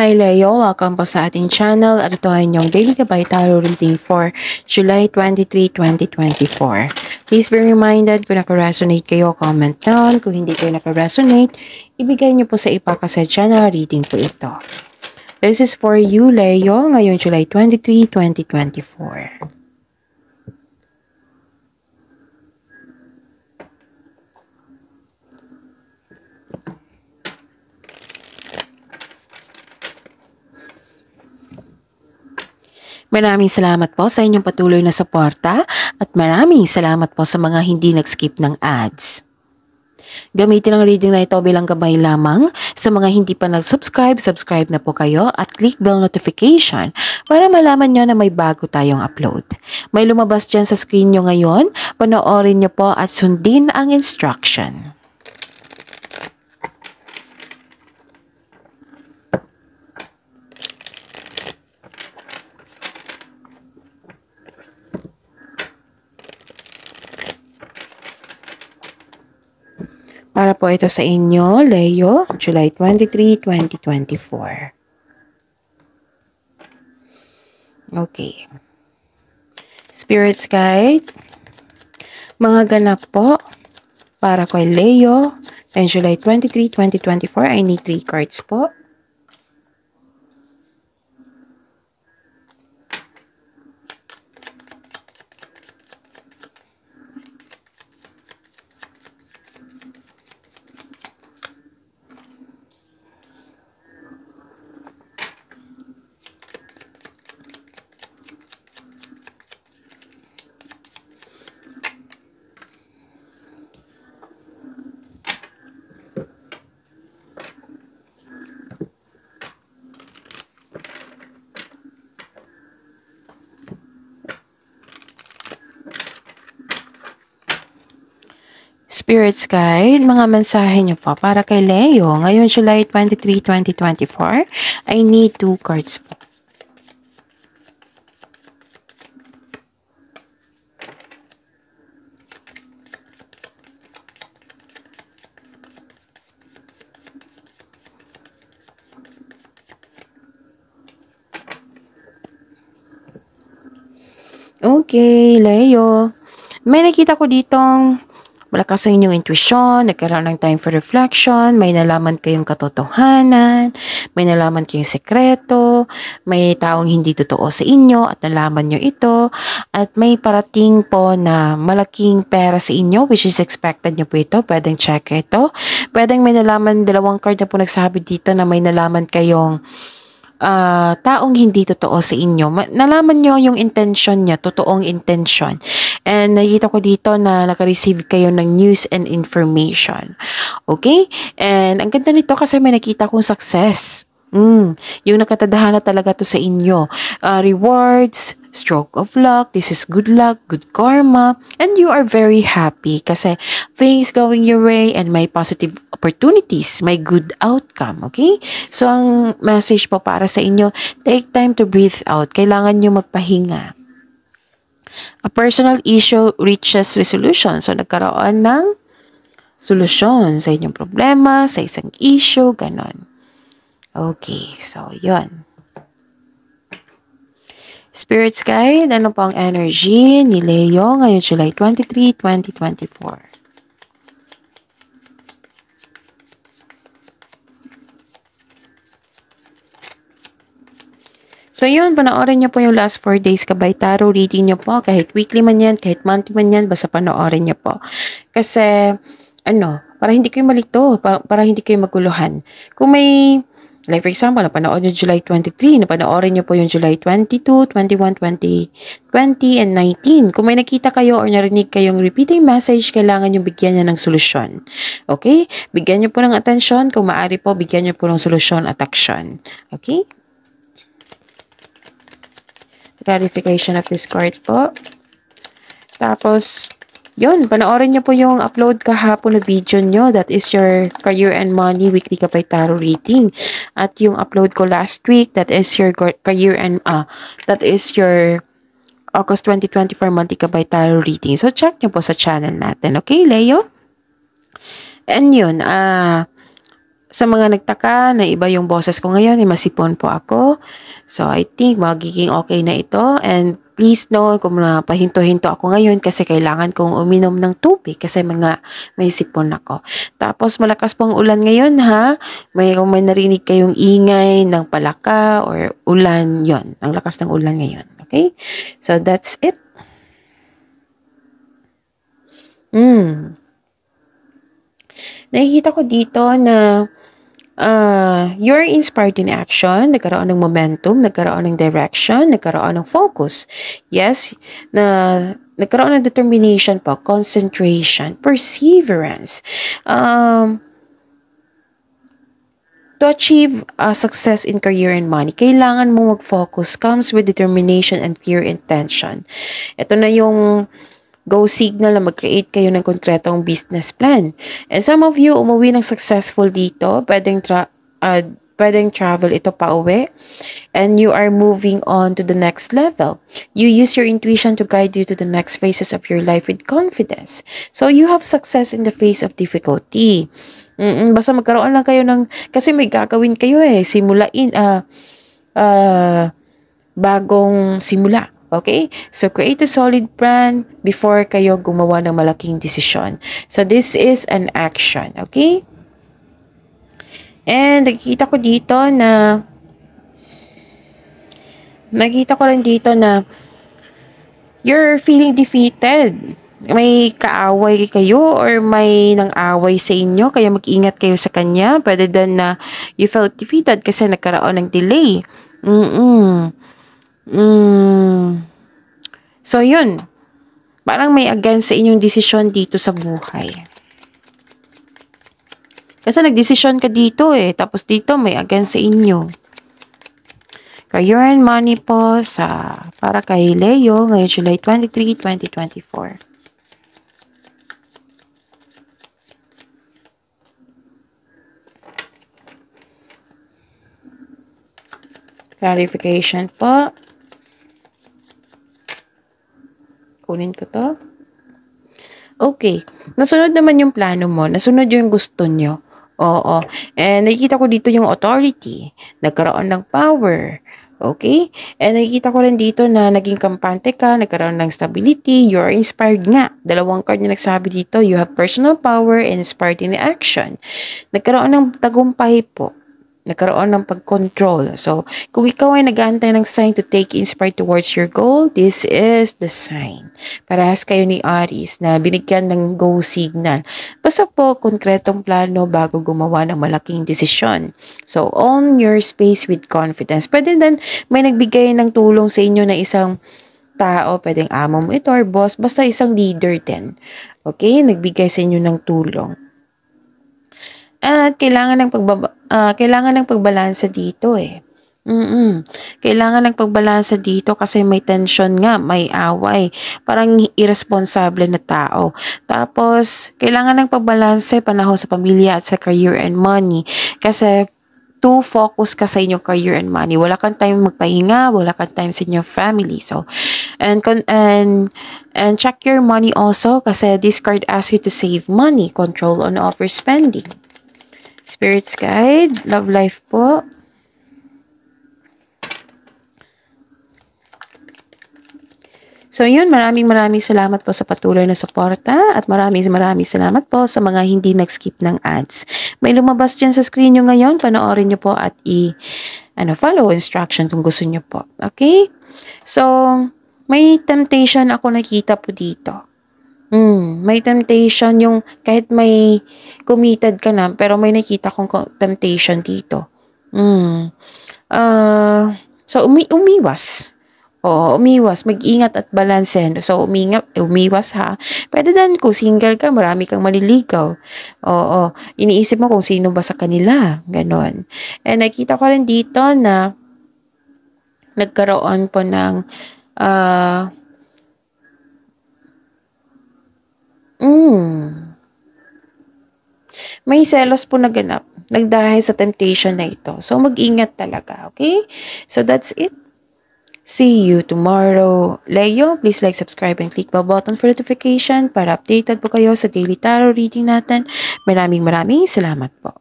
Hi Leo, welcome po sa ating channel at ito ay inyong Daily Gabay Tarot Reading for July 23, 2024. Please be reminded kung nakaresonate kayo, comment down. Kung hindi kayo nakaresonate, ibigay niyo po sa iba kasi general reading po ito. This is for you Leo ngayong July 23, 2024. Maraming salamat po sa inyong patuloy na suporta at maraming salamat po sa mga hindi nag-skip ng ads. Gamitin ang reading na ito bilang gabay lamang. Sa mga hindi pa nag-subscribe, subscribe na po kayo at click bell notification para malaman nyo na may bago tayong upload. May lumabas dyan sa screen nyo ngayon, panoorin nyo po at sundin ang instruction. Para po ito sa inyo, Leo, July 23, 2024. Okay. Spirits Guide. Mga ganap po para kay Leo and July 23, 2024 I need 3 cards po. Spirits Guide, mga mensahe niyo po para kay Leo. Ngayon, July 23, 2024, I need two cards po. Okay, Leo. May nakita ko ditong Malakas ang inyong intuition, nagkaroon ng time for reflection, may nalaman kayong katotohanan, may nalaman kayong sekreto, may taong hindi totoo sa inyo at nalaman nyo ito, at may parating po na malaking pera sa inyo which is expected nyo po ito, pwedeng check ito. Pwedeng may nalaman, dalawang card na po nagsabi dito na may nalaman kayong uh, taong hindi totoo sa inyo. Nalaman nyo yung intention niya, totoong intention. And nakita ko dito na naka-receive kayo ng news and information. Okay? And ang ganda nito kasi may nakita kong success Mm, yung nakatadhana talaga to sa inyo. Uh, rewards, stroke of luck, this is good luck, good karma, and you are very happy kasi things going your way and may positive opportunities, may good outcome, okay? So, ang message po para sa inyo, take time to breathe out. Kailangan nyo magpahinga. A personal issue reaches resolution. So, nagkaroon ng solusyon sa inyong problema, sa isang issue, ganon. Okay, so yon. Spirits Guide, ano po energy ni Leo ngayon July 23, 2024? So yun, panoorin niyo po yung last 4 days kabay tarot reading niyo po. Kahit weekly man yan, kahit monthly man yan, basta panoorin niyo po. Kasi, ano, para hindi kayo malito, para, para hindi kayo maguluhan. Kung may Like for example, napanood nyo July 23, napanoorin nyo po yung July 22, 21, 20, 20, and 19. Kung may nakita kayo or narinig kayong repeating message, kailangan nyo bigyan niya ng solusyon. Okay? Bigyan nyo po ng atensyon. Kung maaari po, bigyan nyo po ng solusyon at action. Okay? Clarification of this card po. Tapos, yun, panoorin niyo po yung upload kahapon na video niyo. That is your Career and Money Weekly Kapay Tarot Reading. At yung upload ko last week, that is your Career and, ah, uh, that is your August 2024 Monthly Kapay Tarot Reading. So, check niyo po sa channel natin. Okay, Leo? And yun, ah, uh, sa mga nagtaka na iba yung boses ko ngayon, eh, masipon po ako. So, I think magiging okay na ito. And please no, kung pahinto-hinto ako ngayon kasi kailangan kong uminom ng tubig kasi mga may sipon ako. Tapos malakas pong ulan ngayon ha. May kung may narinig kayong ingay ng palaka or ulan, yon Ang lakas ng ulan ngayon. Okay? So that's it. Mm. Nakikita ko dito na uh, you're inspired in action, nagkaroon ng momentum, nagkaroon ng direction, nagkaroon ng focus. Yes, na nagkaroon ng determination po, concentration, perseverance. Um, To achieve uh, success in career and money, kailangan mo mag-focus comes with determination and clear intention. Ito na yung Go Signal na mag-create kayo ng konkretong business plan. And some of you umuwi ng successful dito, pwedeng tra- uh, pwedeng travel ito pa uwi and you are moving on to the next level. You use your intuition to guide you to the next phases of your life with confidence. So you have success in the face of difficulty. Mm-mm, basta magkaroon lang kayo ng, kasi may gagawin kayo eh, simulain, uh, uh, bagong simula. Okay? So, create a solid plan before kayo gumawa ng malaking desisyon. So, this is an action. Okay? And, nakikita ko dito na nakikita ko lang dito na you're feeling defeated. May kaaway kayo or may nang-away sa inyo kaya mag-ingat kayo sa kanya. Pwede din na you felt defeated kasi nagkaroon ng delay. Mm-mm. Mm. So, yun. Parang may against sa inyong desisyon dito sa buhay. Kasi nagdesisyon ka dito eh. Tapos dito may against sa inyo. Kay Money po sa para kay Leo ngayong July 23, 2024. Clarification po. kukunin ko to. Okay. Nasunod naman yung plano mo. Nasunod yung gusto nyo. Oo. And nakikita ko dito yung authority. Nagkaroon ng power. Okay? And nakikita ko rin dito na naging kampante ka, nagkaroon ng stability, you are inspired nga. Dalawang card yung nagsabi dito, you have personal power and inspired in action. Nagkaroon ng tagumpay po nagkaroon ng pag-control. So, kung ikaw ay nag ng sign to take inspired towards your goal, this is the sign. Parehas kayo ni Aries na binigyan ng go signal. Basta po, konkretong plano bago gumawa ng malaking desisyon. So, own your space with confidence. Pwede din may nagbigay ng tulong sa inyo na isang tao, pwedeng amo mo ito or boss, basta isang leader din. Okay, nagbigay sa inyo ng tulong. At kailangan ng pagbaba uh, kailangan ng pagbalansa dito eh. Mm-mm. Kailangan ng pagbalansa dito kasi may tension nga, may away. Parang irresponsible na tao. Tapos, kailangan ng pagbalansa eh, panahon sa pamilya at sa career and money. Kasi too focus ka sa inyong career and money. Wala kang time magpahinga, wala kang time sa inyong family. So, and and and check your money also kasi this card asks you to save money, control on overspending. Spirits Guide, Love Life po. So yun, maraming maraming salamat po sa patuloy na suporta at maraming maraming salamat po sa mga hindi nag-skip ng ads. May lumabas dyan sa screen nyo ngayon, panoorin nyo po at i- ano, follow instruction kung gusto nyo po. Okay? So, may temptation ako nakita po dito. Mm, may temptation yung kahit may committed ka na pero may nakita kong temptation dito. Mm. Uh, so umi umiwas. Oo, umiwas. Mag-ingat at balansen. So, umingat, umiwas ha. Pwede din kung single ka, marami kang maliligaw. Oo, iniisip mo kung sino ba sa kanila. Ganon. And eh, nakita ko rin dito na nagkaroon po ng uh, Mm. May selos po na ganap nagdahil sa temptation na ito. So, mag-ingat talaga, okay? So, that's it. See you tomorrow. Leo, please like, subscribe, and click the button for notification para updated po kayo sa daily tarot reading natin. Maraming maraming salamat po.